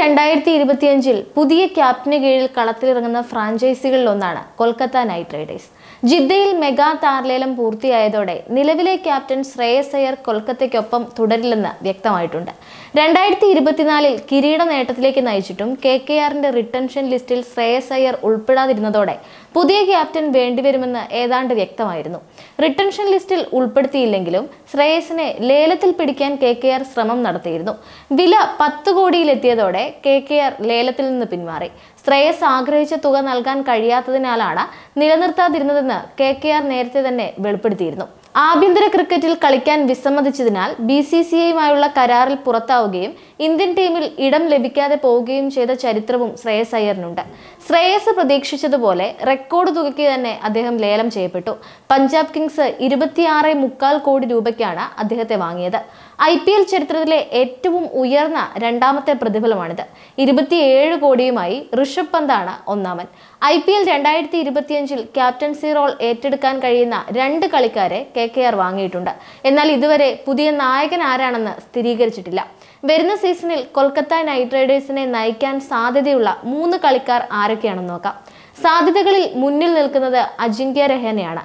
രണ്ടായിരത്തി ഇരുപത്തിയഞ്ചിൽ പുതിയ ക്യാപ്റ്റന് കീഴിൽ കളത്തിലിറങ്ങുന്ന ഫ്രാഞ്ചൈസികളിൽ ഒന്നാണ് കൊൽക്കത്ത നൈറ്റ് റൈഡേഴ്സ് ജിദ്ദയിൽ മെഗാ താരലേലം പൂർത്തിയായതോടെ നിലവിലെ ക്യാപ്റ്റൻ ശ്രേയസ് അയ്യർ കൊൽക്കത്തയ്ക്കൊപ്പം തുടരില്ലെന്ന് വ്യക്തമായിട്ടുണ്ട് രണ്ടായിരത്തി ഇരുപത്തിനാലിൽ കിരീട നേട്ടത്തിലേക്ക് നയിച്ചിട്ടും കെ കെ ആറിന്റെ റിട്ടൻഷൻ ലിസ്റ്റിൽ ശ്രേയസ് അയ്യർ ഉൾപ്പെടാതിരുന്നതോടെ പുതിയ ക്യാപ്റ്റൻ വേണ്ടിവരുമെന്ന് ഏതാണ്ട് വ്യക്തമായിരുന്നു റിട്ടൻഷൻ ലിസ്റ്റിൽ ഉൾപ്പെടുത്തിയില്ലെങ്കിലും ശ്രേയസിനെ ലേലത്തിൽ പിടിക്കാൻ കെ കെ ആർ ശ്രമം നടത്തിയിരുന്നു വില പത്ത് കോടിയിലെത്തിയതോടെ കെ കെ ആർ ലേലത്തിൽ നിന്ന് പിന്മാറി ശ്രേയസ് ആഗ്രഹിച്ച തുക നൽകാൻ കഴിയാത്തതിനാലാണ് നിലനിർത്താതിരുന്നതെന്ന് കെ കെ ആർ നേരത്തെ തന്നെ വെളിപ്പെടുത്തിയിരുന്നു ആഭ്യന്തര ക്രിക്കറ്റിൽ കളിക്കാൻ വിസമ്മതിച്ചതിനാൽ ബി സി സി ഐയുമായുള്ള കരാറിൽ പുറത്താവുകയും ഇന്ത്യൻ ടീമിൽ ഇടം ലഭിക്കാതെ പോവുകയും ചെയ്ത ചരിത്രവും ശ്രേയസ് അയ്യറിനുണ്ട് ശ്രേയസ് പ്രതീക്ഷിച്ചതുപോലെ റെക്കോർഡ് തുകയ്ക്ക് തന്നെ അദ്ദേഹം ലേലം ചെയ്യപ്പെട്ടു പഞ്ചാബ് കിങ്സ് ഇരുപത്തിയാറ് മുക്കാൽ കോടി രൂപയ്ക്കാണ് അദ്ദേഹത്തെ വാങ്ങിയത് ഐ പി എൽ ചരിത്രത്തിലെ ഏറ്റവും ഉയർന്ന രണ്ടാമത്തെ പ്രതിഫലമാണിത് ഇരുപത്തിയേഴ് കോടിയുമായി ഋഷഭ് പന്താണ് ഒന്നാമൻ ഐ പി എൽ രണ്ടായിരത്തി ഇരുപത്തിയഞ്ചിൽ ക്യാപ്റ്റൻസി റോൾ ഏറ്റെടുക്കാൻ കഴിയുന്ന രണ്ട് കളിക്കാരെ കെ കെ ആർ വാങ്ങിയിട്ടുണ്ട് എന്നാൽ ഇതുവരെ പുതിയ നായകൻ ആരാണെന്ന് സ്ഥിരീകരിച്ചിട്ടില്ല വരുന്ന സീസണിൽ കൊൽക്കത്ത നൈറ്റ് റൈഡേഴ്സിനെ നയിക്കാൻ സാധ്യതയുള്ള മൂന്ന് കളിക്കാർ ആരൊക്കെയാണെന്ന് നോക്കാം സാധ്യതകളിൽ മുന്നിൽ നിൽക്കുന്നത് അജിങ്ക്യ രഹാനെയാണ്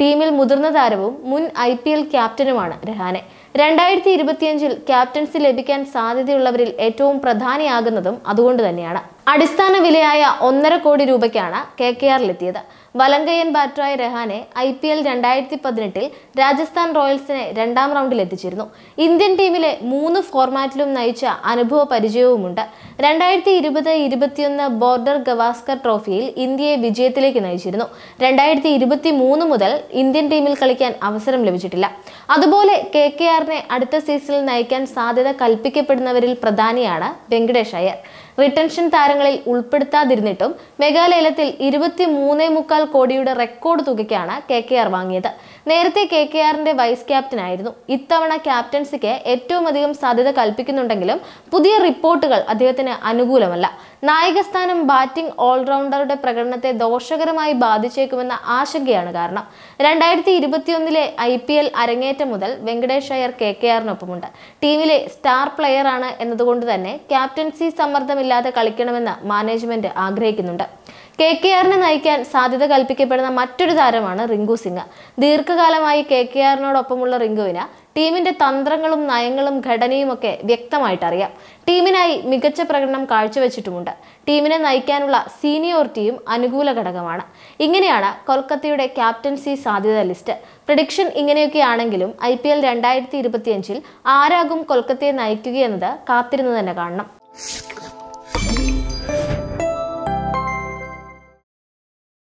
ടീമിൽ മുതിർന്ന താരവും മുൻ ഐ പി എൽ ക്യാപ്റ്റനുമാണ് രഹാനെ രണ്ടായിരത്തി ഇരുപത്തിയഞ്ചിൽ ക്യാപ്റ്റൻസി ലഭിക്കാൻ സാധ്യതയുള്ളവരിൽ ഏറ്റവും പ്രധാനിയാകുന്നതും അതുകൊണ്ട് തന്നെയാണ് അടിസ്ഥാന വിലയായ ഒന്നര കോടി രൂപയ്ക്കാണ് കെ കെ ആറിലെത്തിയത് വലങ്കയൻ ബാറ്ററായ രഹാനെ ഐ പി എൽ രണ്ടായിരത്തി പതിനെട്ടിൽ രാജസ്ഥാൻ റോയൽസിനെ രണ്ടാം റൗണ്ടിൽ എത്തിച്ചിരുന്നു ഇന്ത്യൻ ടീമിലെ മൂന്ന് ഫോർമാറ്റിലും നയിച്ച അനുഭവ പരിചയവുമുണ്ട് രണ്ടായിരത്തി ഇരുപത് ഇരുപത്തിയൊന്ന് ബോർഡർ ഗവാസ്കർ ട്രോഫിയിൽ ഇന്ത്യയെ വിജയത്തിലേക്ക് നയിച്ചിരുന്നു രണ്ടായിരത്തി ഇരുപത്തി മൂന്ന് മുതൽ ഇന്ത്യൻ ടീമിൽ കളിക്കാൻ അവസരം ലഭിച്ചിട്ടില്ല അതുപോലെ കെ കെ ആർ ഇന്ത്യക്കാരനെ അടുത്ത സീസണിൽ നയിക്കാൻ സാധ്യത കൽപ്പിക്കപ്പെടുന്നവരിൽ പ്രധാനിയാണ് വെങ്കടേഷ് അയ്യർ റിട്ടൻഷൻ താരങ്ങളിൽ ഉൾപ്പെടുത്താതിരുന്നിട്ടും മെഗാലയലത്തിൽ ഇരുപത്തി മൂന്നേ മുക്കാൽ കോടിയുടെ റെക്കോർഡ് തുകയ്ക്കാണ് കെ കെ ആർ വാങ്ങിയത് നേരത്തെ കെ കെ ആറിന്റെ വൈസ് ആയിരുന്നു ഇത്തവണ ക്യാപ്റ്റൻസിക്ക് ഏറ്റവും അധികം സാധ്യത കൽപ്പിക്കുന്നുണ്ടെങ്കിലും പുതിയ റിപ്പോർട്ടുകൾ അദ്ദേഹത്തിന് അനുകൂലമല്ല നായകസ്ഥാനം ബാറ്റിംഗ് ഓൾറൗണ്ടറുടെ പ്രകടനത്തെ ദോഷകരമായി ബാധിച്ചേക്കുമെന്ന ആശങ്കയാണ് കാരണം രണ്ടായിരത്തി ഇരുപത്തിയൊന്നിലെ ഐ പി എൽ അരങ്ങേറ്റം മുതൽ വെങ്കടേഷ് അയ്യർ കെ കെ ആറിനൊപ്പമുണ്ട് ടീമിലെ സ്റ്റാർ പ്ലെയർ ആണ് എന്നതുകൊണ്ട് തന്നെ ക്യാപ്റ്റൻസി സമ്മർദ്ദമില്ല ഇല്ലാതെ കളിക്കണമെന്ന് മാനേജ്മെന്റ് ആഗ്രഹിക്കുന്നുണ്ട് കെ കെ ആറിനെ നയിക്കാൻ സാധ്യത കൽപ്പിക്കപ്പെടുന്ന മറ്റൊരു താരമാണ് റിങ്കു സിംഗ് ദീർഘകാലമായി കെ കെ ആറിനോടൊപ്പമുള്ള റിങ്കുവിന് ടീമിന്റെ തന്ത്രങ്ങളും നയങ്ങളും ഘടനയും ഒക്കെ വ്യക്തമായിട്ട് അറിയാം ടീമിനായി മികച്ച പ്രകടനം കാഴ്ചവെച്ചിട്ടുമുണ്ട് ടീമിനെ നയിക്കാനുള്ള സീനിയോറിറ്റിയും അനുകൂല ഘടകമാണ് ഇങ്ങനെയാണ് കൊൽക്കത്തയുടെ ക്യാപ്റ്റൻസി സാധ്യത ലിസ്റ്റ് പ്രഡിക്ഷൻ ഇങ്ങനെയൊക്കെയാണെങ്കിലും ഐ പി എൽ രണ്ടായിരത്തി ഇരുപത്തിയഞ്ചിൽ ആരാകും കൊൽക്കത്തയെ നയിക്കുകയെന്നത് കാത്തിരുന്ന് തന്നെ കാണണം